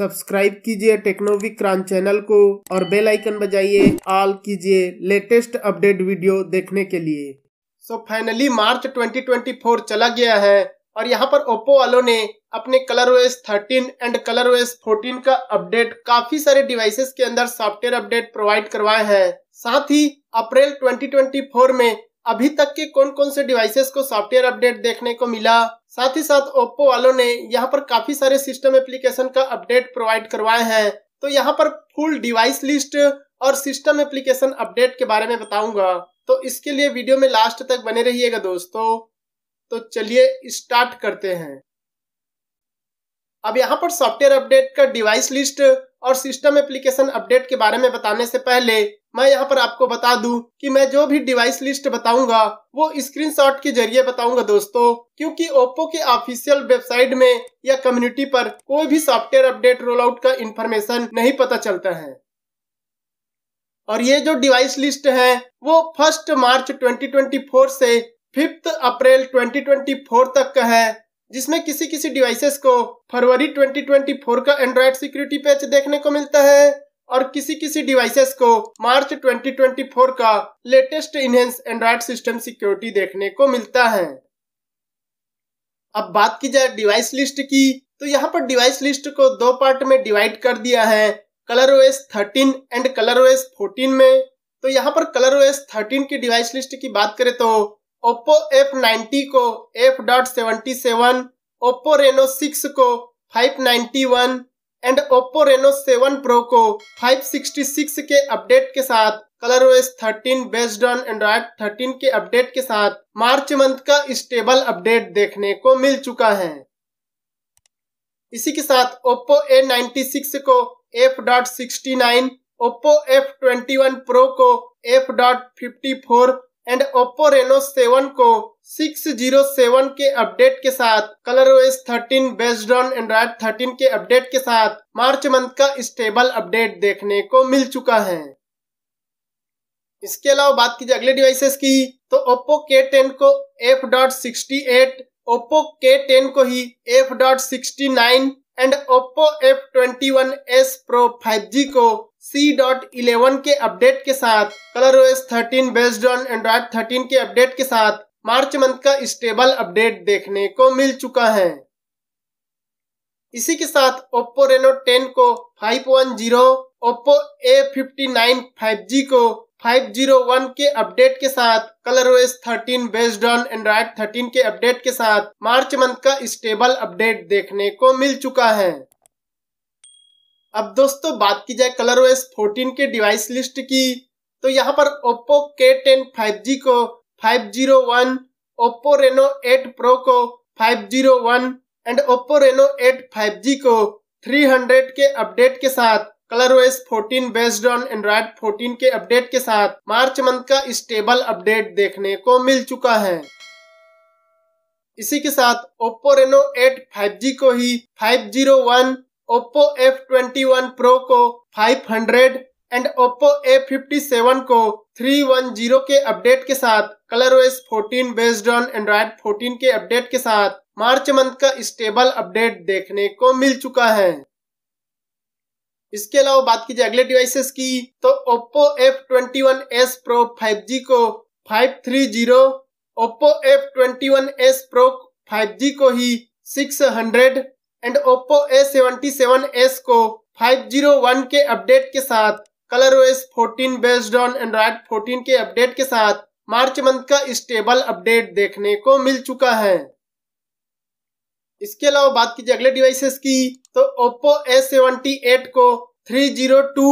subscribe कीजिए टेक्नोविक crunch channel को और बेल आइकन बजाइए ऑल कीजिए लेटेस्ट अपडेट वीडियो देखने के लिए सो so फाइनली मार्च 2024 चला गया है और यहाँ पर ओप्पो वालों ने अपने Color OS thirteen and Color OS fourteen का अपडेट काफी सारे डिवाइसेस के अंदर सॉफ्टवेयर अपडेट प्रोवाइड करवाए हैं साथ ही अप्रैल 2024 में अभी तक के कौन कौन से डिवाइसेस को सॉफ्टवेयर अपडेट देखने को मिला साथ ही साथ ओप्पो वालों ने यहाँ पर काफी सारे सिस्टम एप्लीकेशन का अपडेट प्रोवाइड करवाए हैं तो यहाँ पर फुल डिवाइस लिस्ट और सिस्टम एप्लीकेशन अपडेट के बारे में बताऊंगा तो इसके लिए वीडियो में लास्ट तक बने रहिएगा दोस्तों तो चलिए स्टार्ट करते हैं अब यहाँ पर सॉफ्टवेयर अपडेट का डिवाइस लिस्ट और सिस्टम एप्लीकेशन अपडेट के बारे में बताने से पहले मैं यहाँ पर आपको बता दूं कि मैं जो भी डिवाइस लिस्ट बताऊंगा वो स्क्रीनशॉट के जरिए बताऊंगा दोस्तों क्योंकि ओप्पो के ऑफिशियल वेबसाइट में या कम्युनिटी पर कोई भी सॉफ्टवेयर अपडेट रोल आउट का इन्फॉर्मेशन नहीं पता चलता है और ये जो डिवाइस लिस्ट है वो फर्स्ट मार्च ट्वेंटी से फिफ्थ अप्रैल ट्वेंटी तक का है जिसमें किसी किसी डिवाइसेस को फरवरी 2024 का एंड्रॉइड सिक्योरिटी पैच देखने को मिलता है और किसी किसी डिवाइसेस को मार्च 2024 का latest enhance Android system security देखने को मिलता है अब बात की जाए डिवाइस लिस्ट की तो यहाँ पर डिवाइस लिस्ट को दो पार्ट में डिवाइड कर दिया है Color OS 13 and Color OS 14 में तो यहाँ पर कलर ओएस 13 की डिवाइस लिस्ट की बात करें तो ओप्पो F90 को F.77 ओप्पो रेनो 6 को one and Oppo Reno seven pro को फाइव सिक्स के अपडेट के साथ Color OS thirteen based on Android thirteen के अपडेट के साथ मार्च मंथ का स्टेबल अपडेट देखने को मिल चुका है इसी के साथ ओप्पो ए नाइन्टी सिक्स को F dot sixty nine Oppo F twenty one pro को F dot fifty four and Oppo Reno 7 को 607 के अपडेट के साथ Color OS thirteen based on Android 13 के अपडेट के साथ मार्च मंथ का स्टेबल अपडेट देखने को मिल चुका है इसके अलावा बात कीजिए अगले डिवाइसेस की तो ओप्पो के टेन को F dot sixty eight Oppo K ten को ही F dot sixty nine and Oppo F twenty one S pro five G को सी डॉट इलेवन के अपडेट के साथ Color OS thirteen based on Android thirteen के update के साथ March month का स्टेबल अपडेट देखने को मिल चुका है इसी के साथ ओप्पो रेनो 10 को one zero Oppo five G को 501 के अपडेट के साथ Color OS thirteen based on Android thirteen के अपडेट के साथ मार्च मंथ का स्टेबल अपडेट देखने को मिल चुका है अब दोस्तों बात की जाए कलर ओएस फोर्टीन के डिवाइस लिस्ट की तो यहाँ पर Oppo K ten five G को five zero one Oppo Reno eight pro को five zero one and Oppo Reno eight five G को थ्री हंड्रेड के अपडेट के साथ Color OS fourteen based on Android fourteen के update के साथ March month का स्टेबल अपडेट देखने को मिल चुका है इसी के साथ Oppo Reno eight five G को ही five zero one Oppo F twenty one pro को five hundred and Oppo A fifty seven को थ्री वन जीरो के अपडेट के साथ Color OS fourteen based on Android fourteen के update के साथ मार्च मंथ का स्टेबल अपडेट देखने को मिल चुका है इसके अलावा बात कीजिए अगले डिवाइसेस की तो Oppo F twenty one S pro five G को five three zero Oppo F twenty one S pro five G को ही six hundred and Oppo A seventy seven S को वन के अपडेट के साथ Color OS fourteen based on Android fourteen के update के साथ मार्च मंथ का स्टेबल अपडेट देखने को मिल चुका है इसके अलावा बात कीजिए अगले डिवाइसेस की तो ओप्पो ए सेवेंटी एट को three zero two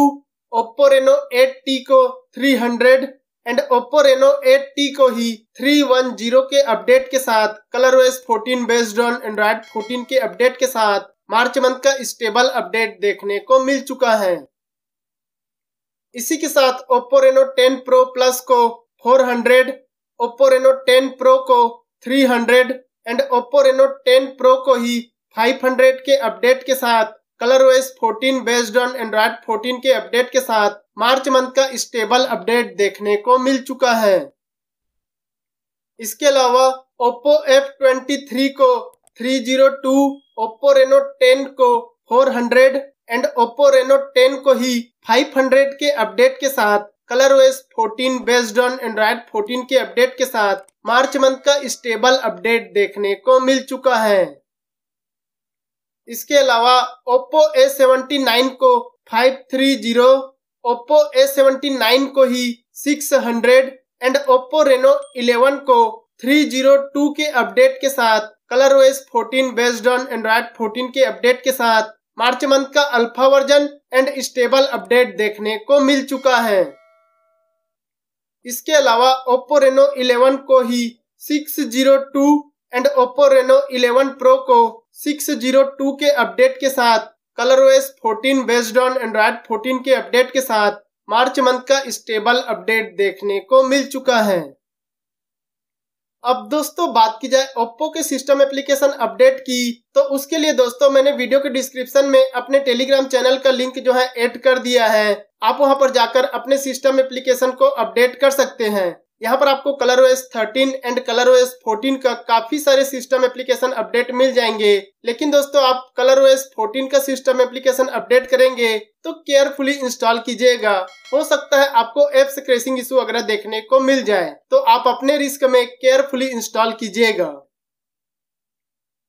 Oppo Reno eight T को three hundred and Oppo Reno 8T को ही 310 के अपडेट के साथ Color OS fourteen based on Android 14 के अपडेट के साथ मार्च मंथ का स्टेबल अपडेट देखने को मिल चुका है इसी के साथ ओप्पो रेनो 10 प्रो प्लस को 400 हंड्रेड ओप्पो रेनो 10 प्रो को 300 एंड ओप्पो रेनो 10 प्रो को ही 500 के अपडेट के साथ कलर वेस 14 बेस्ड ऑन एंड्रॉइड 14 के अपडेट के साथ मार्च मंथ का स्टेबल अपडेट देखने को मिल चुका है इसके अलावा ओप्पो F23 को 302, ओप्पो रेनो 10 को 400 एंड ओप्पो रेनो 10 को ही 500 के अपडेट के साथ Color OS 14 based on Android 14 के अपडेट के साथ मार्च मंथ का स्टेबल अपडेट देखने को मिल चुका है इसके अलावा ओप्पो ए सेवेंटी नाइन को five three zero Oppo A seventy nine को ही six hundred and Oppo Reno eleven को थ्री जीरो टू के अपडेट के साथ Color OS fourteen based on Android fourteen के अपडेट के साथ मार्च मंथ का alpha version and stable update देखने को मिल चुका है इसके अलावा ओप्पो रेनो इलेवन को ही six zero two and Oppo Reno 11 pro को 602 के अपडेट के साथ Color OS fourteen based on Android 14 के अपडेट के साथ मार्च मंथ का स्टेबल अपडेट देखने को मिल चुका है अब दोस्तों बात की जाए ओप्पो के सिस्टम एप्लीकेशन अपडेट की तो उसके लिए दोस्तों मैंने वीडियो के डिस्क्रिप्शन में अपने टेलीग्राम चैनल का लिंक जो है ऐड कर दिया है आप वहां पर जाकर अपने सिस्टम एप्लीकेशन को अपडेट कर सकते हैं यहाँ पर आपको Color OS thirteen and Color OS fourteen का काफी सारे सिस्टम एप्लीकेशन अपडेट मिल जाएंगे लेकिन दोस्तों आप कलर ओएस फोर्टीन का सिस्टम एप्लीकेशन अपडेट करेंगे तो केयरफुली इंस्टॉल कीजिएगा हो सकता है आपको एप्स क्रेशिंग इशू वगैरह देखने को मिल जाए तो आप अपने रिस्क में केयरफुली इंस्टॉल कीजिएगा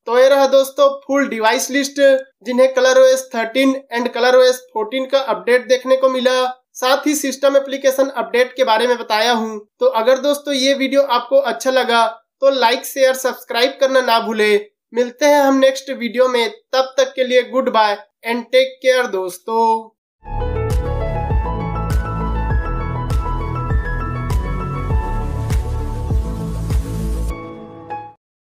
तो ये रहा दोस्तों फुल डिवाइस लिस्ट जिन्हें Color OS thirteen and Color OS fourteen का अपडेट देखने को मिला साथ ही सिस्टम एप्लीकेशन अपडेट के बारे में बताया हूँ तो अगर दोस्तों ये वीडियो आपको अच्छा लगा तो लाइक शेयर सब्सक्राइब करना ना भूले मिलते हैं हम नेक्स्ट वीडियो में तब तक के लिए goodbye and take care दोस्तों